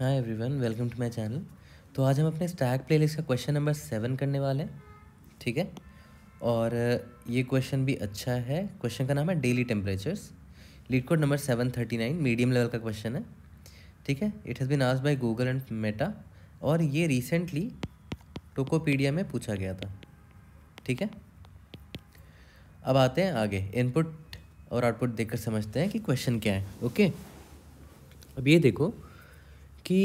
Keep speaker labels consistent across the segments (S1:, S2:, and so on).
S1: Hi everyone welcome to my channel तो आज हम अपने स्टैक प्लेलिस्ट का क्वेश्चन नंबर सेवन करने वाले हैं ठीक है और ये क्वेश्चन भी अच्छा है क्वेश्चन का नाम है daily temperatures LeetCode number seven thirty nine medium level का क्वेश्चन है ठीक है इट हैज़ बीन आज बाय गूगल एंड मेटा और ये रिसेंटली टोकोपीडिया में पूछा गया था ठीक है अब आते हैं आगे इनपुट और आउटपुट देखकर समझते हैं कि क्वेश्चन क्या है ओके अब ये देखो कि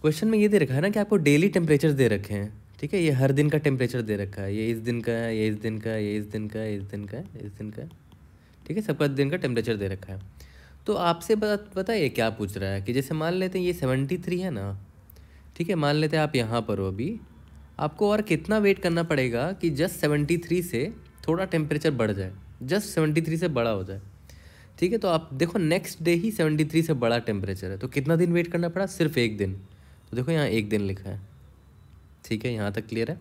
S1: क्वेश्चन में ये दे रखा है ना कि आपको डेली टेम्परेचर दे रखे हैं ठीक है ये हर दिन का टेम्परेचर दे रखा है ये इस दिन का है ये इस दिन का है ये इस दिन का इस दिन का इस दिन का ठीक है सबका दिन का टेम्परेचर दे रखा है तो आपसे पता है क्या पूछ रहा है कि जैसे मान लेते हैं ये सेवेंटी थ्री है ना ठीक है मान लेते हैं आप यहाँ पर हो अभी आपको और कितना वेट करना पड़ेगा कि जस्ट सेवेंटी थ्री से थोड़ा टेम्परेचर बढ़ जाए जस्ट सेवेंटी थ्री से बड़ा हो जाए ठीक है तो आप देखो नेक्स्ट डे ही सेवेंटी थ्री से बड़ा टेम्परेचर है तो कितना दिन वेट करना पड़ा सिर्फ एक दिन तो देखो यहाँ एक दिन लिखा है ठीक है यहाँ तक क्लियर है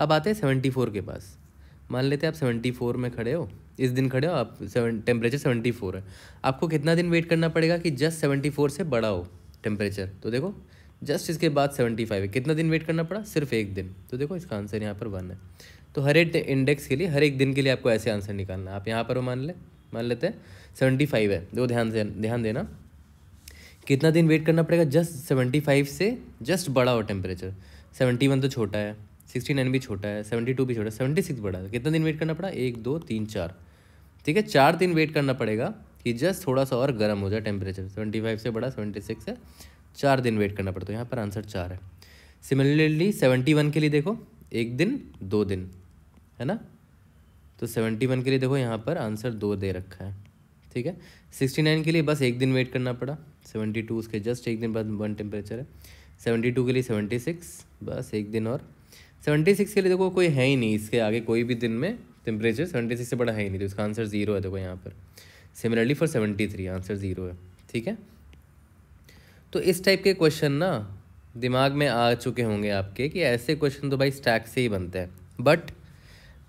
S1: अब आते हैं सेवेंटी फोर के पास मान लेते हैं आप सेवेंटी फोर में खड़े हो इस दिन खड़े हो आप सेवन टेम्परेचर सेवेंटी फोर है आपको कितना दिन वेट करना पड़ेगा कि जस्ट सेवेंटी फोर से बड़ा हो टेम्परेचर तो देखो जस्ट इसके बाद सेवेंटी फाइव है कितना दिन वेट करना पड़ा सिर्फ एक दिन तो देखो इसका आंसर यहाँ पर वन है तो हर एक इंडेक्स के लिए हर एक दिन के लिए आपको ऐसे आंसर निकालना है आप यहाँ पर मान लें मान लेते हैं सेवेंटी फाइव है देखो ध्यान से ध्यान देना कितना दिन वेट करना पड़ेगा जस्ट सेवेंटी फाइव से जस्ट बड़ा हो टेम्परेचर सेवेंटी वन तो छोटा है सिक्सटी नाइन भी छोटा है सेवेंटी टू भी छोटा है सेवेंटी सिक्स बड़ा है कितना दिन वेट करना पड़ा एक दो तीन चार ठीक है चार दिन वेट करना पड़ेगा कि जस्ट थोड़ा सा और गर्म हो जाए टेम्परेचर सेवेंटी फाइव से बड़ा सेवेंटी सिक्स है चार दिन वेट करना पड़ता है तो यहाँ पर आंसर चार है सिमिलरली सेवेंटी वन के लिए देखो एक दिन दो दिन है ना तो सेवेंटी वन के लिए देखो यहाँ पर आंसर दो दे रखा है ठीक है सिक्सटी नाइन के लिए बस एक दिन वेट करना पड़ा सेवेंटी टू उसके जस्ट एक दिन बाद वन टेम्परेचर है सेवेंटी टू के लिए सेवेंटी सिक्स बस एक दिन और सेवेंटी सिक्स के लिए देखो कोई है ही नहीं इसके आगे कोई भी दिन में टेम्परेचर सेवेंटी सिक्स से बड़ा है ही नहीं तो इसका आंसर ज़ीरो है देखो यहाँ पर similarly for seventy three answer zero है ठीक है तो इस टाइप के क्वेश्चन ना दिमाग में आ चुके होंगे आपके कि ऐसे क्वेश्चन तो भाई स्टैक से ही बनते हैं बट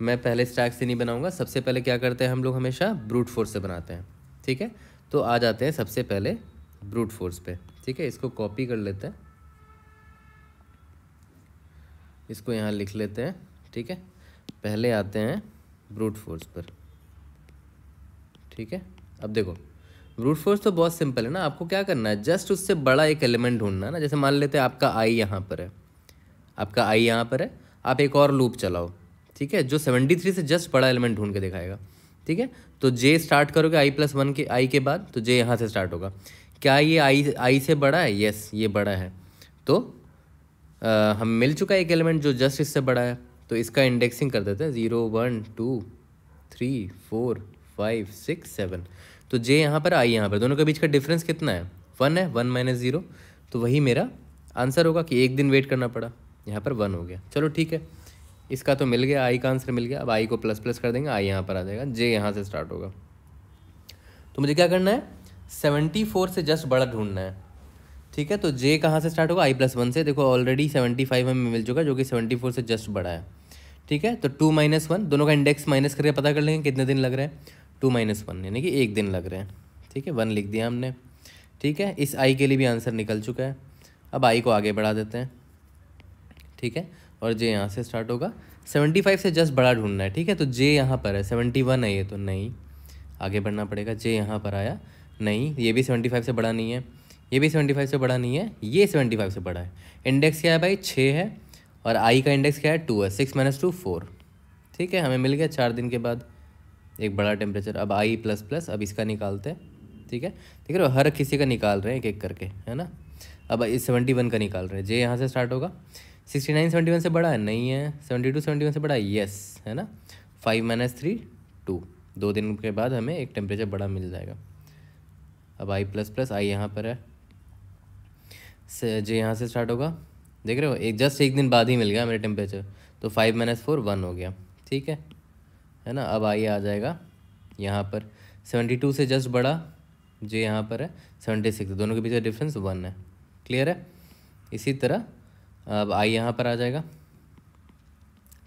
S1: मैं पहले स्टैक से नहीं बनाऊंगा सबसे पहले क्या करते हैं हम लोग हमेशा ब्रूट फोर्स से बनाते हैं ठीक है तो आ जाते हैं सबसे पहले ब्रूट फोर्स पे ठीक है इसको कॉपी कर लेते हैं इसको यहाँ लिख लेते हैं ठीक है पहले आते हैं ब्रूट फोर्स पर ठीक है अब देखो ब्रूट फोर्स तो बहुत सिंपल है ना आपको क्या करना है जस्ट उससे बड़ा एक एलिमेंट ढूंढना है ना जैसे मान लेते हैं आपका आई यहाँ पर है आपका आई यहाँ पर है आप एक और लूप चलाओ ठीक है जो सेवेंटी थ्री से जस्ट बड़ा एलिमेंट ढूंढ के दिखाएगा ठीक है तो जे स्टार्ट करोगे आई प्लस वन के आई के बाद तो जे यहाँ से स्टार्ट होगा क्या ये आई आई से बड़ा है यस ये बड़ा है तो आ, हम मिल चुका है एक एलिमेंट जो जस्ट इससे बड़ा है तो इसका इंडेक्सिंग कर देते हैं zero one two three four five six seven तो जे यहाँ पर आई यहाँ पर दोनों के बीच का डिफरेंस कितना है वन है वन माइनस ज़ीरो तो वही मेरा आंसर होगा कि एक दिन वेट करना पड़ा यहाँ पर वन हो गया चलो ठीक है इसका तो मिल गया आई का आंसर मिल गया अब आई को प्लस प्लस कर देंगे आई यहाँ पर आ जाएगा जे यहाँ से स्टार्ट होगा तो मुझे क्या करना है सेवेंटी फोर से जस्ट बड़ा ढूंढना है ठीक है तो जे कहाँ से स्टार्ट होगा आई प्लस वन से देखो ऑलरेडी सेवेंटी फाइव हमें मिल चुका जो कि सेवेंटी फोर से जस्ट बड़ा है ठीक है तो टू माइनस वन दोनों का इंडेक्स माइनस करके पता कर लेंगे कितने दिन लग रहे हैं टू माइनस वन यानी कि एक दिन लग रहे हैं ठीक है वन लिख दिया हमने ठीक है इस आई के लिए भी आंसर निकल चुका है अब आई को आगे बढ़ा देते हैं ठीक है और जे यहाँ से स्टार्ट होगा सेवेंटी फाइव से जस्ट बड़ा ढूंढना है ठीक है तो जे यहाँ पर है सेवेंटी वन है ये तो नहीं आगे बढ़ना पड़ेगा जे यहाँ पर आया नहीं ये भी सेवेंटी फाइव से बड़ा नहीं है ये भी सेवेंटी फाइव से बड़ा नहीं है ये सेवेंटी फाइव से बड़ा है इंडेक्स क्या है भाई छः है और आई का इंडेक्स क्या है टू है सिक्स माइनस टू फोर ठीक है हमें मिल गया चार दिन के बाद एक बड़ा टेम्परेचर अब आई प्लस प्लस अब इसका निकालते हैं ठीक है ठीक है हर किसी का निकाल रहे हैं एक एक करके है ना अब इस सेवेंटी वन का निकाल रहे हैं जे यहाँ से स्टार्ट होगा सिक्सटी नाइन सेवेंटी वन से बड़ा है नहीं है सेवेंटी टू सेवेंटी वन से बड़ा है है ना फाइव माइनस थ्री टू दो दिन के बाद हमें एक टेम्परेचर बड़ा मिल जाएगा अब आई प्लस प्लस आई यहाँ पर है जो यहाँ से स्टार्ट होगा देख रहे हो एक जस्ट एक दिन बाद ही मिल गया मेरा टेम्परेचर तो फाइव माइनस फोर वन हो गया ठीक है है ना अब आई आ जाएगा यहाँ पर सेवेंटी टू से जस्ट बड़ा जो यहाँ पर है सेवेंटी सिक्स दोनों के बीच का डिफरेंस वन है क्लियर है इसी तरह अब आई यहाँ पर आ जाएगा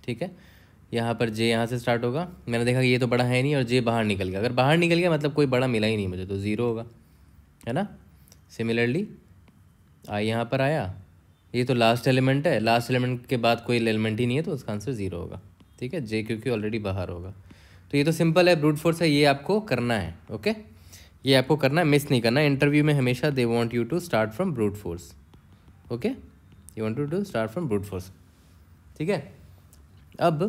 S1: ठीक है यहाँ पर जे यहाँ से स्टार्ट होगा मैंने देखा कि ये तो बड़ा है नहीं और जे बाहर निकल गया अगर बाहर निकल गया मतलब कोई बड़ा मिला ही नहीं मुझे तो ज़ीरो होगा है ना सिमिलरली आई यहाँ पर आया ये तो लास्ट एलिमेंट है लास्ट एलिमेंट के बाद कोई एलिमेंट ही नहीं है तो उसका आंसर ज़ीरो होगा ठीक है जे क्योंकि ऑलरेडी बाहर होगा तो ये तो सिंपल है ब्रूट फोर्स है ये आपको करना है ओके ये आपको करना है मिस नहीं करना इंटरव्यू में हमेशा they want you to start from brute force okay you want to do start from brute force ठीक है अब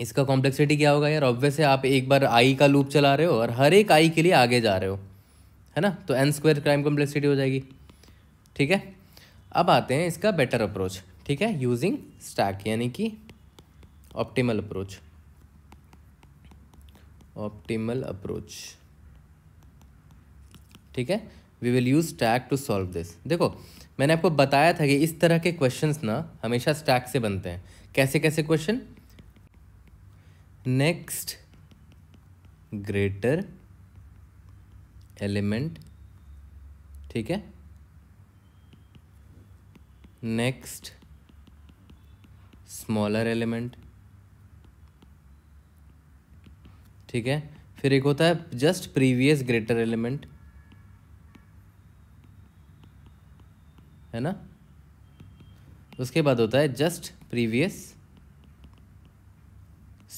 S1: इसका कॉम्प्लेक्सिटी क्या होगा यार ऑब्वियस है आप एक बार आई का लूप चला रहे हो और हर एक आई के लिए आगे जा रहे हो है ना तो एन स्क्वायर क्राइम कॉम्प्लेक्सिटी हो जाएगी ठीक है अब आते हैं इसका बेटर अप्रोच ठीक है यूजिंग स्टैक यानी कि ऑप्टिमल अप्रोच ऑप्टिमल अप्रोच ठीक है we will use stack to solve this देखो मैंने आपको बताया था कि इस तरह के क्वेश्चंस ना हमेशा स्टैक से बनते हैं कैसे कैसे क्वेश्चन नेक्स्ट ग्रेटर एलिमेंट ठीक है नेक्स्ट स्मॉलर एलिमेंट ठीक है फिर एक होता है जस्ट प्रीवियस ग्रेटर एलिमेंट है ना उसके बाद होता है जस्ट प्रीवियस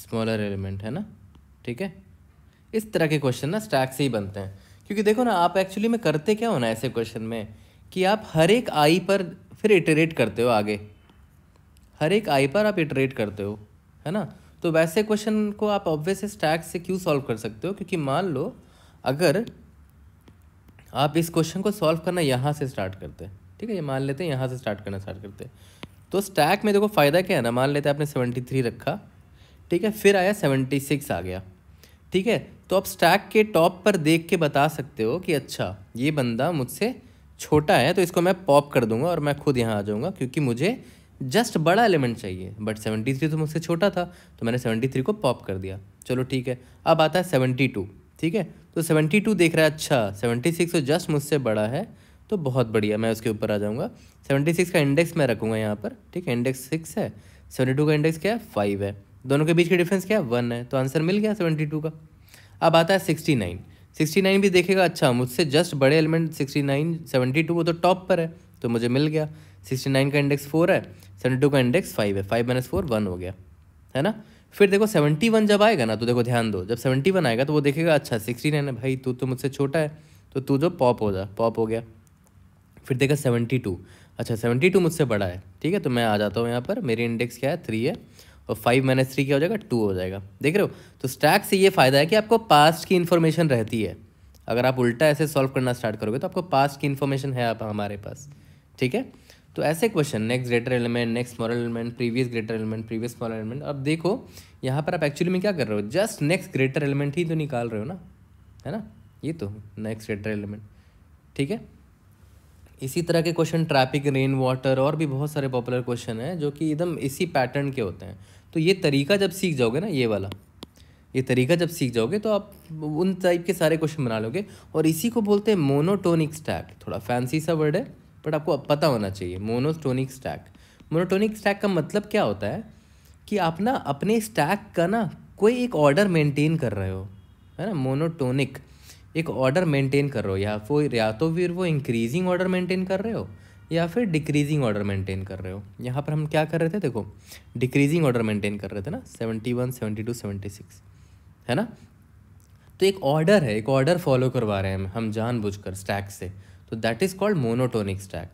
S1: स्मॉलर एलिमेंट है ना ठीक है इस तरह के क्वेश्चन ना स्टैक से ही बनते हैं क्योंकि देखो ना आप एक्चुअली में करते क्या होना ऐसे क्वेश्चन में कि आप हर एक आई पर फिर इटरेट करते हो आगे हर एक आई पर आप इटरेट करते हो है ना तो वैसे क्वेश्चन को आप ऑब्वियस स्टैक से क्यों सॉल्व कर सकते हो क्योंकि मान लो अगर आप इस क्वेश्चन को सॉल्व करना यहाँ से स्टार्ट करते हैं ठीक है ये मान लेते हैं यहाँ से स्टार्ट करना स्टार्ट करते हैं तो स्टैक में देखो फ़ायदा क्या है ना मान लेते हैं आपने सेवेंटी थ्री रखा ठीक है फिर आया सेवेंटी सिक्स आ गया ठीक है तो आप स्टैक के टॉप पर देख के बता सकते हो कि अच्छा ये बंदा मुझसे छोटा है तो इसको मैं पॉप कर दूंगा और मैं खुद यहाँ आ जाऊँगा क्योंकि मुझे जस्ट बड़ा एलिमेंट चाहिए बट सेवेंटी थ्री तो मुझसे छोटा था तो मैंने सेवेंटी थ्री को पॉप कर दिया चलो ठीक है अब आता है सेवेंटी टू ठीक है तो सेवेंटी टू देख रहा है अच्छा सेवेंटी सिक्स तो जस्ट मुझसे बड़ा है तो बहुत बढ़िया मैं उसके ऊपर आ जाऊँगा सेवेंटी सिक्स का इंडेक्स मैं रखूँगा यहाँ पर ठीक है इंडेक्स सिक्स है सेवेंटी टू का इंडेक्स क्या है फाइव है दोनों के बीच का डिफरेंस क्या है वन है तो आंसर मिल गया सेवेंटी टू का अब आता है सिक्सटी नाइन सिक्सटी नाइन भी देखेगा अच्छा मुझसे जस्ट बड़े element sixty nine seventy two वो तो टॉप पर है तो मुझे मिल गया सिक्सटी नाइन का इंडेक्स फोर है सेवेंटी टू का इंडेक्स फाइव है फाइव माइनस फोर वन हो गया है ना फिर देखो सेवेंटी वन जब आएगा ना तो देखो ध्यान दो जब सेवेंटी वन आएगा तो वो देखेगा अच्छा सिक्सटी नाइन है भाई तू तो मुझसे छोटा है तो तू जो पॉप हो जा पॉप हो गया फिर देखा सेवेंटी टू अच्छा सेवेंटी टू मुझसे बड़ा है ठीक है तो मैं आ जाता हूँ यहाँ पर मेरी इंडेक्स क्या है थ्री है और फाइव माइनस थ्री क्या हो जाएगा टू हो जाएगा देख रहे हो तो स्टैक से ये फ़ायदा है कि आपको पास्ट की इन्फॉर्मेशन रहती है अगर आप उल्टा ऐसे सॉल्व करना स्टार्ट करोगे तो आपको पास्ट की इन्फॉर्मेशन है आप हमारे पास ठीक है तो ऐसे question next greater element next smaller element previous greater element previous smaller element अब देखो यहाँ पर आप एक्चुअली में क्या कर रहे हो जस्ट नेक्स्ट ग्रेटर एलिमेंट ही तो निकाल रहे हो ना है ना ये तो नेक्स्ट ग्रेटर एलिमेंट ठीक है इसी तरह के क्वेश्चन ट्रैफिक रेन वाटर और भी बहुत सारे पॉपुलर क्वेश्चन हैं जो कि एकदम इसी पैटर्न के होते हैं तो ये तरीका जब सीख जाओगे ना ये वाला ये तरीका जब सीख जाओगे तो आप उन टाइप के सारे क्वेश्चन बना लोगे और इसी को बोलते हैं मोनोटोनिक स्टैक थोड़ा फैंसी सा वर्ड है बट आपको पता होना चाहिए मोनोटोनिक स्टैक मोनोटोनिक स्टैक का मतलब क्या होता है कि आप ना अपने स्टैक का ना कोई एक ऑर्डर मेंटेन कर रहे हो है ना मोनोटोनिक एक ऑर्डर मेंटेन तो कर रहे हो या फिर या तो फिर वो इंक्रीजिंग ऑर्डर मेंटेन कर रहे हो या फिर डिक्रीजिंग ऑर्डर मेंटेन कर रहे हो यहाँ पर हम क्या कर रहे थे देखो डिक्रीजिंग ऑर्डर मेंटेन कर रहे थे ना seventy one seventy two seventy six है ना तो एक ऑर्डर है एक ऑर्डर फॉलो करवा रहे हैं हम कर स्टैक से तो that is called monotonic stack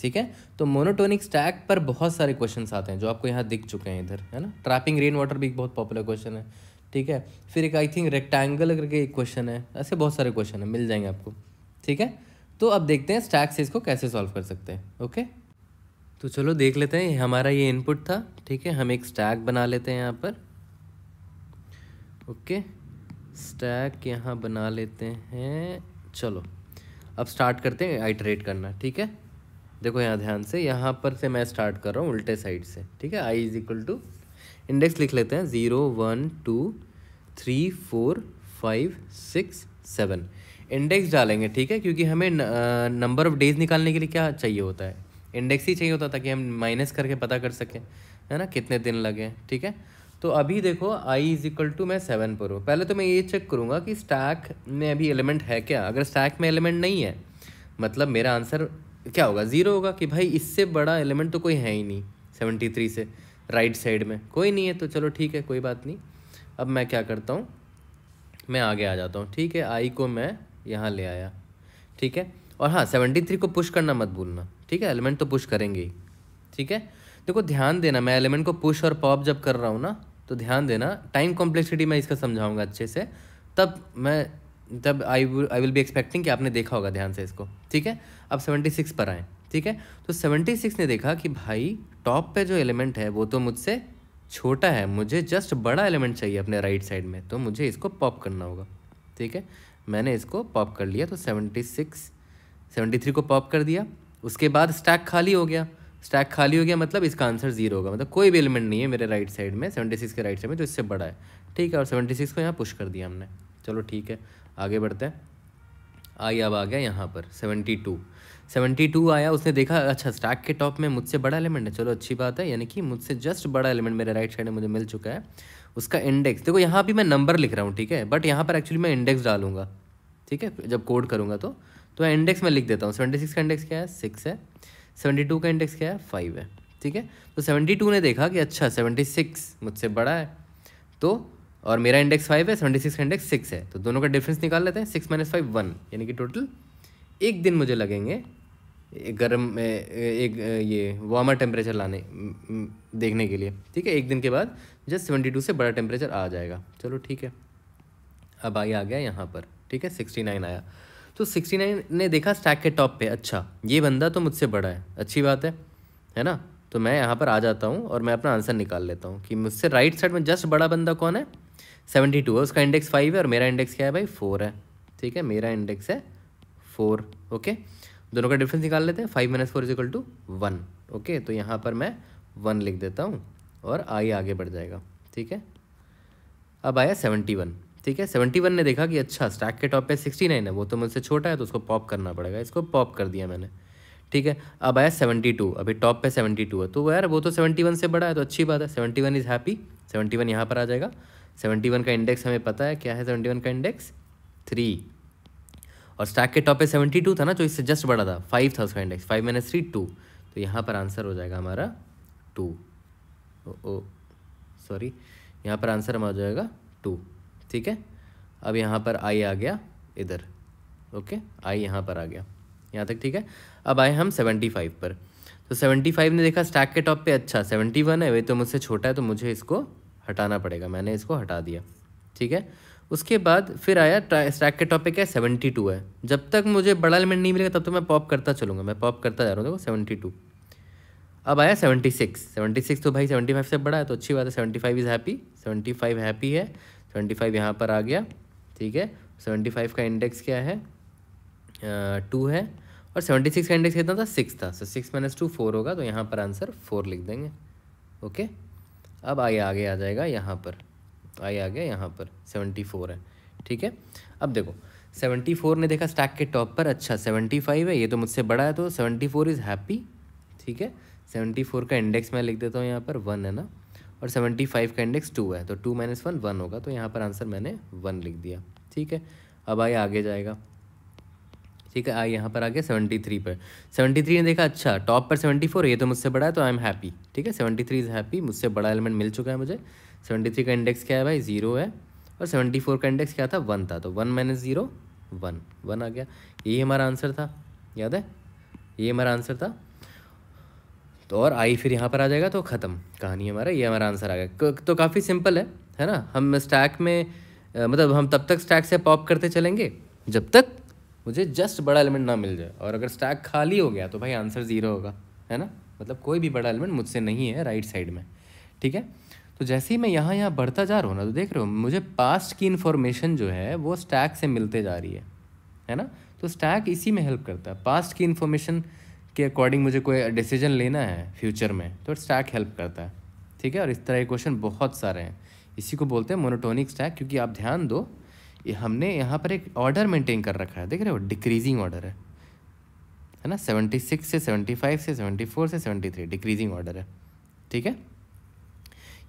S1: ठीक है तो मोनोटोनिक स्टैक पर बहुत सारे क्वेश्चन आते हैं जो आपको यहाँ दिख चुके हैं इधर है ना ट्रैपिंग रेन वाटर भी एक बहुत पॉपुलर क्वेश्चन है ठीक है फिर एक आई थिंक रेक्टेंगल करके एक क्वेश्चन है ऐसे बहुत सारे क्वेश्चन है मिल जाएंगे आपको ठीक है तो अब देखते हैं स्टैक से इसको कैसे सॉल्व कर सकते हैं ओके तो चलो देख लेते हैं हमारा ये इनपुट था ठीक है हम एक स्टैक बना लेते हैं यहाँ पर ओके स्टैक यहाँ बना लेते हैं चलो अब स्टार्ट करते हैं आइटरेट करना ठीक है देखो यहाँ ध्यान से यहाँ पर से मैं स्टार्ट कर रहा हूँ उल्टे साइड से ठीक है I is equal to index लिख लेते हैं zero one two three four five six seven index डालेंगे ठीक है क्योंकि हमें नंबर ऑफ डेज निकालने के लिए क्या चाहिए होता है इंडेक्स ही चाहिए होता है ताकि हम माइनस करके पता कर सकें है ना कितने दिन लगे ठीक है तो अभी देखो आई इज इक्वल टू मैं सेवन पर हूँ पहले तो मैं ये चेक करूँगा कि स्टैक में अभी एलिमेंट है क्या अगर स्टैक में एलिमेंट नहीं है मतलब मेरा आंसर क्या होगा ज़ीरो होगा कि भाई इससे बड़ा एलिमेंट तो कोई है ही नहीं सेवेंटी थ्री से राइट साइड में कोई नहीं है तो चलो ठीक है कोई बात नहीं अब मैं क्या करता हूँ मैं आगे आ जाता हूँ ठीक है आई को मैं यहाँ ले आया ठीक है और हाँ सेवेंटी थ्री को पुश करना मत भूलना ठीक है एलिमेंट तो पुश करेंगे ही ठीक है देखो ध्यान देना मैं एलिमेंट को पुश और पॉप जब कर रहा हूँ ना तो ध्यान देना टाइम कॉम्प्लेक्सिटी मैं इसका समझाऊँगा अच्छे से तब मैं तब I I will be expecting कि आपने देखा होगा ध्यान से इसको ठीक है अब सेवेंटी सिक्स पर आएँ ठीक है तो सेवेंटी सिक्स ने देखा कि भाई टॉप पे जो एलिमेंट है वो तो मुझसे छोटा है मुझे जस्ट बड़ा एलिमेंट चाहिए अपने राइट साइड में तो मुझे इसको पॉप करना होगा ठीक है मैंने इसको पॉप कर लिया तो सेवेंटी सिक्स सेवेंटी थ्री को पॉप कर दिया उसके बाद स्टैक खाली हो गया स्टैक खाली हो गया मतलब इसका आंसर जीरो होगा मतलब कोई भी एलिमेंट नहीं है मेरे राइट साइड में सेवेंटी सिक्स के राइट साइड में जो इससे बड़ा है ठीक है और सेवेंटी सिक्स को यहाँ पुश कर दिया हमने चलो ठीक है आगे बढ़ते हैं आई अब आ गया यहाँ पर सेवेंटी टू सेवेंटी टू आया उसने देखा अच्छा स्टैक के टॉप में मुझसे बड़ा एलिमेंट है चलो अच्छी बात है यानी कि मुझसे जस्ट बड़ा एलिमेंट मेरे राइट साइड में मुझे मिल चुका है उसका इंडेक्स देखो यहाँ भी मैं नंबर लिख रहा हूँ ठीक है बट यहाँ पर एक्चुअली मैं इंडेक्स डालूंगा ठीक है जब कोड करूँगा तो तो इंडेक्स में लिख देता हूँ सेवेंटी सिक्स का इंडेक्स क्या है सिक्स है सेवेंटी टू का इंडेक्स क्या है फाइव है ठीक है तो सेवेंटी टू ने देखा कि अच्छा सेवेंटी सिक्स मुझसे बड़ा है तो और मेरा इंडेक्स फाइव है सेवेंटी सिक्स का इंडेक्स सिक्स है तो दोनों का डिफरेंस निकाल लेते हैं सिक्स माइनस फाइव वन यानी कि टोटल एक दिन मुझे लगेंगे गर्म एक ये वार्मर टेम्परेचर लाने देखने के लिए ठीक है एक दिन के बाद जस्ट सेवेंटी टू से बड़ा टेम्परेचर आ जाएगा चलो ठीक है अब आगे आ गया यहाँ पर ठीक है सिक्सटी नाइन आया तो सिक्सटी नाइन ने देखा स्टैक के टॉप पे अच्छा ये बंदा तो मुझसे बड़ा है अच्छी बात है है ना तो मैं यहाँ पर आ जाता हूँ और मैं अपना आंसर निकाल लेता हूँ कि मुझसे राइट साइड में जस्ट बड़ा बंदा कौन है सेवेंटी टू है उसका इंडेक्स फाइव है और मेरा इंडेक्स क्या है भाई फोर है ठीक है मेरा इंडेक्स है फोर ओके दोनों का डिफरेंस निकाल लेते हैं five minus four is equal to one okay तो यहाँ पर मैं वन लिख देता हूँ और आई आगे बढ़ जाएगा ठीक है अब आया सेवेंटी वन ठीक है सेवेंटी वन ने देखा कि अच्छा स्टैक के टॉप पे सिक्सटी नाइन है वो तो मुझसे छोटा है तो उसको पॉप करना पड़ेगा इसको पॉप कर दिया मैंने ठीक है अब आया सेवेंटी टू अभी टॉप पे सेवेंटी टू है तो यार वो तो सेवेंटी वन से बड़ा है तो अच्छी बात है seventy one is happy seventy one यहाँ पर आ जाएगा सेवेंटी वन का इंडेक्स हमें पता है क्या है सेवेंटी वन का इंडेक्स थ्री और स्टैक के टॉप पे सेवेंटी टू था ना जो इससे जस्ट बड़ा था फाइव था उसका index five minus three two तो यहाँ पर आंसर हो जाएगा हमारा टू ओ ओ सॉरी यहाँ पर आंसर हमारा हो जाएगा टू ठीक है अब यहाँ पर आई आ गया इधर ओके आई यहाँ पर आ गया यहाँ तक ठीक है अब आए हम सेवेंटी फाइव पर तो सेवेंटी फाइव ने देखा स्टैक के टॉप पे अच्छा सेवेंटी वन है वे तो मुझसे छोटा है तो मुझे इसको हटाना पड़ेगा मैंने इसको हटा दिया ठीक है उसके बाद फिर आया स्टैक के टॉपिक है सेवेंटी टू है जब तक मुझे बड़ा एलिमेंट नहीं मिलेगा तब तक तो मैं पॉप करता चलूँगा मैं पॉप करता जा रहा हूँ देखो सेवेंटी टू अब आया सेवेंटी सिक्स सेवेंटी सिक्स तो भाई सेवेंटी फाइव से बड़ा है तो अच्छी बात है seventy five is happy seventy five happy है सेवेंटी फाइव यहाँ पर आ गया ठीक है सेवेंटी फाइव का इंडेक्स क्या है टू uh, है और सेवेंटी सिक्स का इंडेक्स कितना था सिक्स था so six minus two four होगा तो यहाँ पर आंसर फोर लिख देंगे ओके okay? अब आई आगे आ जाएगा यहाँ पर आई आ गया यहाँ पर सेवेंटी फोर है ठीक है अब देखो सेवेंटी फोर ने देखा स्टैक के टॉप पर अच्छा सेवेंटी फाइव है ये तो मुझसे बड़ा है तो सेवेंटी फोर इज़ हैप्पी ठीक है सेवेंटी फोर का इंडेक्स मैं लिख देता हूँ यहाँ पर वन है ना और सेवेंटी फाइव का इंडेक्स टू है तो टू माइनस वन वन होगा तो यहाँ पर आंसर मैंने वन लिख दिया ठीक है अब आइए आगे जाएगा ठीक है आई यहाँ पर आ गया सेवेंटी थ्री पर सेवेंटी थ्री ने देखा अच्छा टॉप पर सेवेंटी फोर ये तो मुझसे बड़ा है तो आई एम हैप्पी ठीक है सेवेंटी थ्री इज़ हैप्पी मुझसे बड़ा एलिमेंट मिल चुका है मुझे सेवेंटी थ्री का इंडेक्स क्या है भाई जीरो है और सेवेंटी फोर का इंडेक्स क्या था वन था तो one minus zero one one आ गया यही हमारा आंसर था याद है ये हमारा आंसर था तो और आई फिर यहाँ पर आ जाएगा तो ख़त्म कहानी हमारा ये हमारा आंसर आ गया तो काफ़ी सिंपल है है ना हम स्टैक में मतलब हम तब तक स्टैक से पॉप करते चलेंगे जब तक मुझे जस्ट बड़ा एलिमेंट ना मिल जाए और अगर स्टैक खाली हो गया तो भाई आंसर ज़ीरो होगा है ना मतलब कोई भी बड़ा एलिमेंट मुझसे नहीं है राइट साइड में ठीक है तो जैसे ही मैं यहाँ यहाँ बढ़ता जा रहा हूँ ना तो देख रहे हो मुझे पास्ट की इन्फॉर्मेशन जो है वो स्टैक से मिलते जा रही है है ना तो स्टैक इसी में हेल्प करता है पास्ट की इन्फॉर्मेशन के अकॉर्डिंग मुझे कोई डिसीजन लेना है फ्यूचर में तो स्टैक हेल्प करता है ठीक है और इस तरह के क्वेश्चन बहुत सारे हैं इसी को बोलते हैं मोनोटोनिक स्टैक क्योंकि आप ध्यान दो ये हमने यहाँ पर एक ऑर्डर मेंटेन कर रखा है देख रहे हो डिक्रीजिंग ऑर्डर है है ना सेवेंटी सिक्स से सेवेंटी फाइव से सेवेंटी फोर से सेवेंटी थ्री डिक्रीजिंग ऑर्डर है ठीक है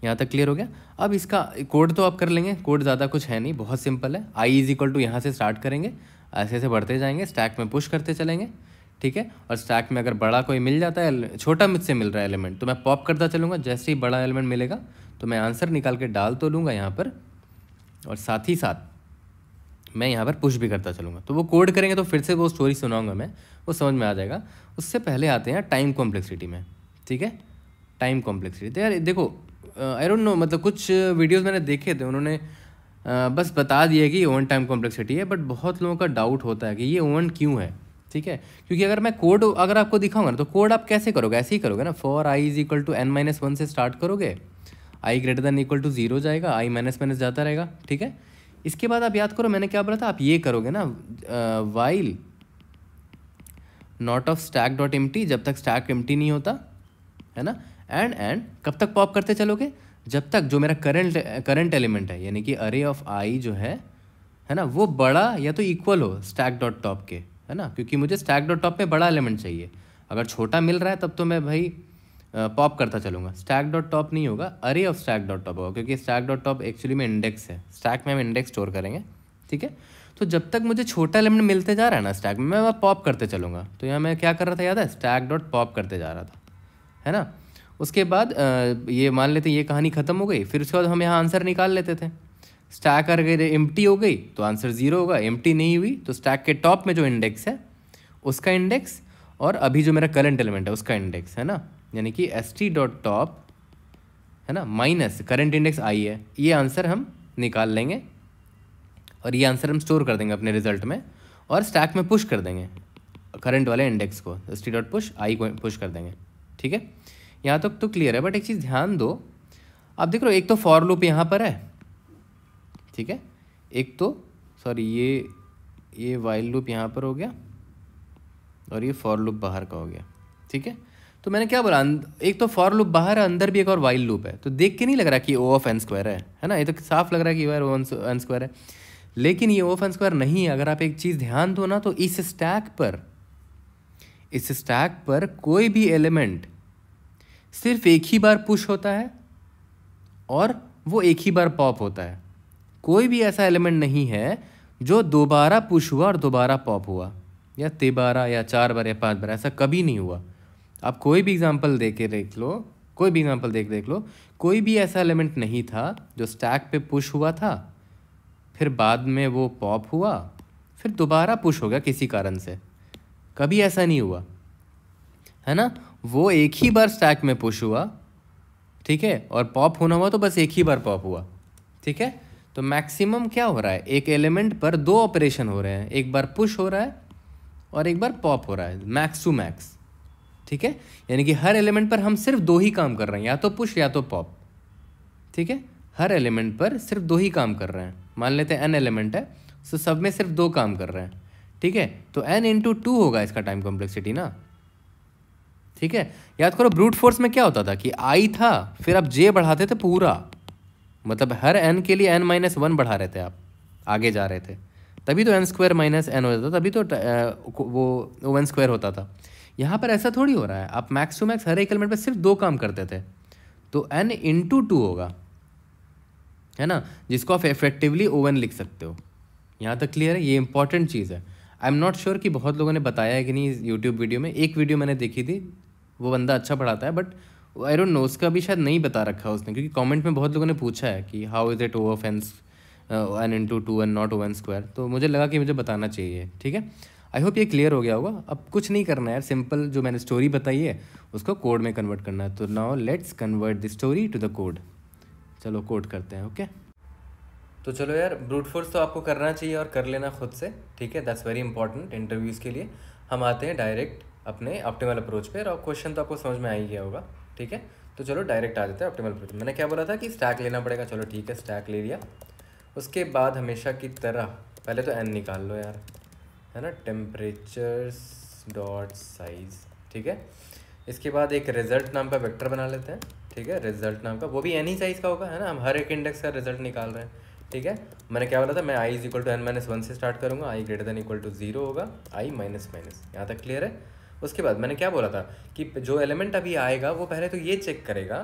S1: यहाँ तक क्लियर हो गया अब इसका कोड तो आप कर लेंगे कोड ज़्यादा कुछ है नहीं बहुत सिंपल है आई इज इक्वल टू यहाँ से स्टार्ट करेंगे ऐसे ऐसे बढ़ते जाएंगे स्टैक में पुश करते चलेंगे ठीक है और स्टैक में अगर बड़ा कोई मिल जाता है छोटा मुझसे मिल रहा है एलिमेंट तो मैं पॉप करता चलूँगा जैसे ही बड़ा एलिमेंट मिलेगा तो मैं आंसर निकाल के डाल तो लूँगा यहाँ पर और साथ ही साथ मैं यहाँ पर पुश भी करता चलूँगा तो वो कोड करेंगे तो फिर से वो स्टोरी सुनाऊँगा मैं वो समझ में आ जाएगा उससे पहले आते हैं टाइम कॉम्प्लेक्सिटी में ठीक है टाइम कॉम्प्लेक्सिटी तो यार देखो आई डोंट नो मतलब कुछ वीडियोज़ मैंने देखे थे उन्होंने बस बता दिया कि ओवन टाइम कॉम्प्लेक्सिटी है बट बहुत लोगों का डाउट होता है कि ये ओवन क्यों है ठीक है क्योंकि अगर मैं कोड अगर आपको दिखाऊंगा ना तो कोड आप कैसे करोगे ऐसे ही करोगे ना for I is equal to N minus one से स्टार्ट करोगे I greater than equal to zero जाएगा आई माइनस माइनस जाता रहेगा ठीक है इसके बाद आप याद करो मैंने क्या बोला था आप ये करोगे ना while not of stack dot T जब तक स्टैक टी नहीं होता है ना एंड एंड कब तक पॉप करते चलोगे जब तक जो मेरा करंट करंट एलिमेंट है यानी कि अरे ऑफ आई जो है है ना वो बड़ा या तो इक्वल हो स्टैक डॉट टॉप के है ना क्योंकि मुझे स्टैक डॉट टॉप में बड़ा एलिमेंट चाहिए अगर छोटा मिल रहा है तब तो मैं भाई पॉप करता चलूँगा स्टैक डॉट टॉप नहीं होगा अरे ऑफ स्टैक डॉट टॉप होगा क्योंकि स्टैक डॉट टॉप एक्चुअली में इंडेक्स है स्टैक में हम इंडेक्स स्टोर करेंगे ठीक है तो जब तक मुझे छोटा एलिमेंट मिलते जा रहा है ना स्टैक में मैं पॉप करते चलूँगा तो यहाँ मैं क्या कर रहा था याद है स्टैक डॉट पॉप करते जा रहा था है ना उसके बाद ये मान लेते ये कहानी ख़त्म हो गई फिर उसके बाद हम यहाँ आंसर निकाल लेते थे स्टैक अगर एम हो गई तो आंसर ज़ीरो होगा एम नहीं हुई तो स्टैक के टॉप में जो इंडेक्स है उसका इंडेक्स और अभी जो मेरा करंट एलिमेंट है उसका इंडेक्स है ना यानी कि एस टी डॉट टॉप है ना माइनस करंट इंडेक्स आई है ये आंसर हम निकाल लेंगे और ये आंसर हम स्टोर कर देंगे अपने रिजल्ट में और स्टैक में पुश कर देंगे करंट वाले इंडेक्स को S T dot push I को पुश कर देंगे ठीक है यहाँ तक तो क्लियर है बट एक चीज़ ध्यान दो आप देख रहे हो एक तो फॉर लूप यहाँ पर है ठीक है एक तो सॉरी ये ये वाइल लूप यहाँ पर हो गया और ये फॉर लूप बाहर का हो गया ठीक है तो मैंने क्या बोला एक तो फॉर लूप बाहर है अंदर भी एक और वाइल्ड लूप है तो देख के नहीं लग रहा कि ओ ऑफ एन स्क्वायर है है ना ये तो साफ लग रहा है कि वायर ओ एन स्क्वायर है लेकिन ये ओ ऑफ एन स्क्वायर नहीं है अगर आप एक चीज़ ध्यान दो ना तो इस स्टैक पर इस स्टैक पर कोई भी एलिमेंट सिर्फ एक ही बार पुश होता है और वो एक ही बार पॉप होता है कोई भी ऐसा एलिमेंट नहीं है जो दोबारा पुश हुआ और दोबारा पॉप हुआ या तेबारा या चार बार या पाँच बार ऐसा कभी नहीं हुआ आप कोई भी एग्जाम्पल दे के देख लो कोई भी एग्जाम्पल देख देख लो कोई भी ऐसा एलिमेंट नहीं था जो स्टैक पे पुश हुआ था फिर बाद में वो पॉप हुआ फिर दोबारा पुश हो गया किसी कारण से कभी ऐसा नहीं हुआ है ना वो एक ही बार स्टैक में पुश हुआ ठीक है और पॉप होना हुआ तो बस एक ही बार पॉप हुआ ठीक है तो मैक्सिमम क्या हो रहा है एक एलिमेंट पर दो ऑपरेशन हो रहे हैं एक बार पुश हो रहा है और एक बार पॉप हो रहा है मैक्स टू मैक्स ठीक है यानी कि हर एलिमेंट पर हम सिर्फ दो ही काम कर रहे हैं या तो पुश या तो पॉप ठीक है हर एलिमेंट पर सिर्फ दो ही काम कर रहे हैं मान लेते हैं एन एलिमेंट है सो तो सब में सिर्फ दो काम कर रहे हैं ठीक है तो एन इंटू टू होगा इसका टाइम कॉम्प्लेक्सिटी ना ठीक है याद करो ब्रूट फोर्स में क्या होता था कि आई था फिर आप जे बढ़ाते थे पूरा मतलब हर एन के लिए एन माइनस वन बढ़ा रहे थे आप आगे जा रहे थे तभी तो एन स्क्वायर माइनस एन हो जाता तभी तो वो वन स्क्वायर होता था यहाँ पर ऐसा थोड़ी हो रहा है आप मैक्स टू मैक्स हर एक एलिमेंट पर सिर्फ दो काम करते थे तो एन इंटू टू होगा है ना जिसको आप इफेक्टिवली ओवन लिख सकते हो यहाँ तक क्लियर है ये इंपॉर्टेंट चीज़ है आई एम नॉट श्योर कि बहुत लोगों ने बताया है कि नहीं यूट्यूब वीडियो में एक वीडियो मैंने देखी थी वो बंदा अच्छा पढ़ाता है बट आई डोंट नो उसका भी शायद नहीं बता रखा उसने क्योंकि कमेंट में बहुत लोगों ने पूछा है कि how is it O F N N into two N not O N square तो मुझे लगा कि मुझे बताना चाहिए ठीक है आई होप ये क्लियर हो गया होगा अब कुछ नहीं करना है सिंपल जो मैंने स्टोरी बताई है उसको कोड में कन्वर्ट करना है तो now let's convert the story to the code चलो कोड करते हैं ओके तो चलो यार ब्रूट फोर्स तो आपको करना चाहिए और कर लेना खुद से ठीक है दैट्स वेरी इंपॉर्टेंट इंटरव्यूज़ के लिए हम आते हैं डायरेक्ट अपने ऑप्टिमल अप्रोच पे और क्वेश्चन तो आपको समझ में आ ही गया होगा ठीक है तो चलो डायरेक्ट आ जाते हैं ऑप्टिमल अप्रोच मैंने क्या बोला था कि स्टैक लेना पड़ेगा चलो ठीक है स्टैक ले लिया उसके बाद हमेशा की तरह पहले तो एन निकाल लो यार है ना टेम्परेचर्स डॉट साइज ठीक है इसके बाद एक रिजल्ट नाम का वेक्टर बना लेते हैं ठीक है रिजल्ट नाम का वो भी एनी साइज़ का होगा है ना हम हर एक इंडेक्स का रिजल्ट निकाल रहे हैं ठीक है मैंने क्या बोला था मैं I is equal to N minus one से स्टार्ट करूँगा I greater than equal to zero होगा आई माइनस माइनस यहाँ तक क्लियर है उसके बाद मैंने क्या बोला था कि जो एलिमेंट अभी आएगा वो पहले तो ये चेक करेगा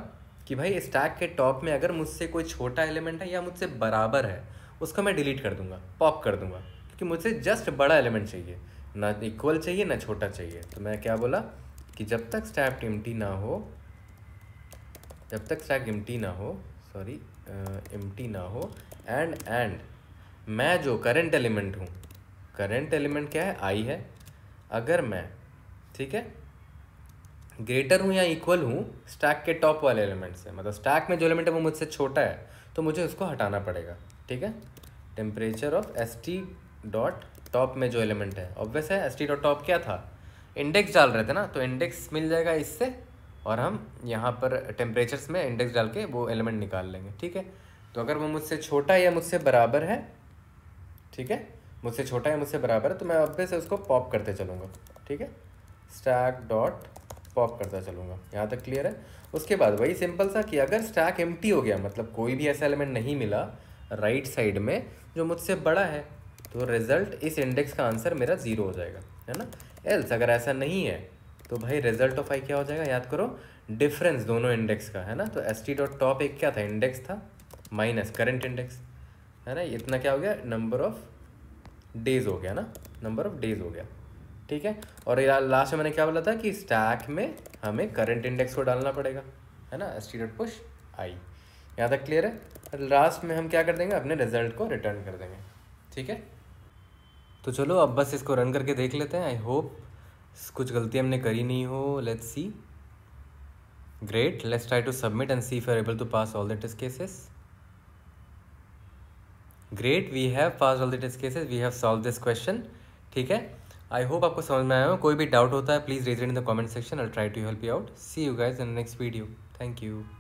S1: कि भाई स्टैक के टॉप में अगर मुझसे कोई छोटा एलिमेंट है या मुझसे बराबर है उसको मैं डिलीट कर दूंगा पॉप कर दूंगा कि मुझे जस्ट बड़ा एलिमेंट चाहिए ना इक्वल चाहिए ना छोटा चाहिए तो मैं क्या बोला कि जब तक स्टैप इमटी ना हो जब तक स्टैक इमटी ना हो सॉरी इमटी uh, ना हो एंड एंड मैं जो करंट एलिमेंट हूँ करंट एलिमेंट क्या है आई है अगर मैं ठीक है ग्रेटर हूँ या इक्वल हूँ स्टैक के टॉप वाले एलिमेंट से मतलब स्टैक में जो एलिमेंट है वो मुझसे छोटा है तो मुझे उसको हटाना पड़ेगा ठीक है temperature of S T dot top में जो एलिमेंट है ऑब्वियस है एस टी डॉट टॉप क्या था इंडेक्स डाल रहे थे ना तो इंडेक्स मिल जाएगा इससे और हम यहाँ पर टेम्परेचर्स में इंडेक्स डाल के वो एलिमेंट निकाल लेंगे ठीक है तो अगर वो मुझसे छोटा या मुझसे बराबर है ठीक है मुझसे छोटा या मुझसे बराबर है तो मैं ऑब्वियस है उसको पॉप करते चलूँगा ठीक है स्टैक डॉट पॉप करता चलूँगा यहाँ तक क्लियर है उसके बाद वही सिंपल सा कि अगर स्टैक एम्प्टी हो गया मतलब कोई भी ऐसा एलिमेंट नहीं मिला राइट right साइड में जो मुझसे बड़ा है तो रिज़ल्ट इस इंडेक्स का आंसर मेरा ज़ीरो हो जाएगा है ना एल्स अगर ऐसा नहीं है तो भाई रिजल्ट ऑफ आई क्या हो जाएगा याद करो डिफरेंस दोनों इंडेक्स का है ना तो एस टी डॉट टॉप एक क्या था इंडेक्स था माइनस करेंट इंडेक्स है ना इतना क्या हो गया नंबर ऑफ डेज हो गया ना नंबर ऑफ डेज हो गया ठीक है और लास्ट में मैंने क्या बोला था कि स्टैक में हमें करंट इंडेक्स को डालना पड़ेगा है ना S T dot push I यहाँ तक क्लियर है लास्ट में हम क्या कर देंगे अपने रिजल्ट को रिटर्न कर देंगे ठीक है तो चलो अब बस इसको रन करके देख लेते हैं आई होप कुछ गलती हमने करी नहीं हो let's see great let's try to submit and see for able to pass all the test cases great we have pass all the test cases we have solve this question ठीक है I hope आपको समझ में आया हो कोई भी doubt होता है please raise in the comment section I try to help you out see you guys in next video thank you